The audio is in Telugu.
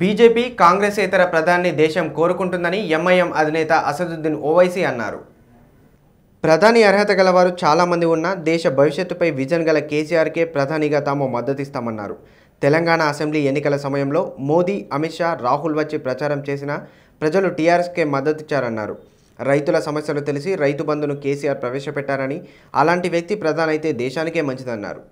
బీజేపీ కాంగ్రెస్ ఇతర ప్రధాని దేశం కోరుకుంటుందని ఎంఐఎం అధినేత అసదుద్దీన్ ఓవైసీ అన్నారు ప్రధాని అర్హత గలవారు చాలామంది ఉన్నా దేశ భవిష్యత్తుపై విజన్ గల కేసీఆర్కే ప్రధానిగా తాము మద్దతిస్తామన్నారు తెలంగాణ అసెంబ్లీ ఎన్నికల సమయంలో మోదీ అమిత్ షా రాహుల్ వచ్చి ప్రచారం చేసిన ప్రజలు టీఆర్ఎస్కే మద్దతిచ్చారన్నారు రైతుల సమస్యలు తెలిసి రైతు బంధును కేసీఆర్ ప్రవేశపెట్టారని అలాంటి వ్యక్తి ప్రధానైతే దేశానికే మంచిదన్నారు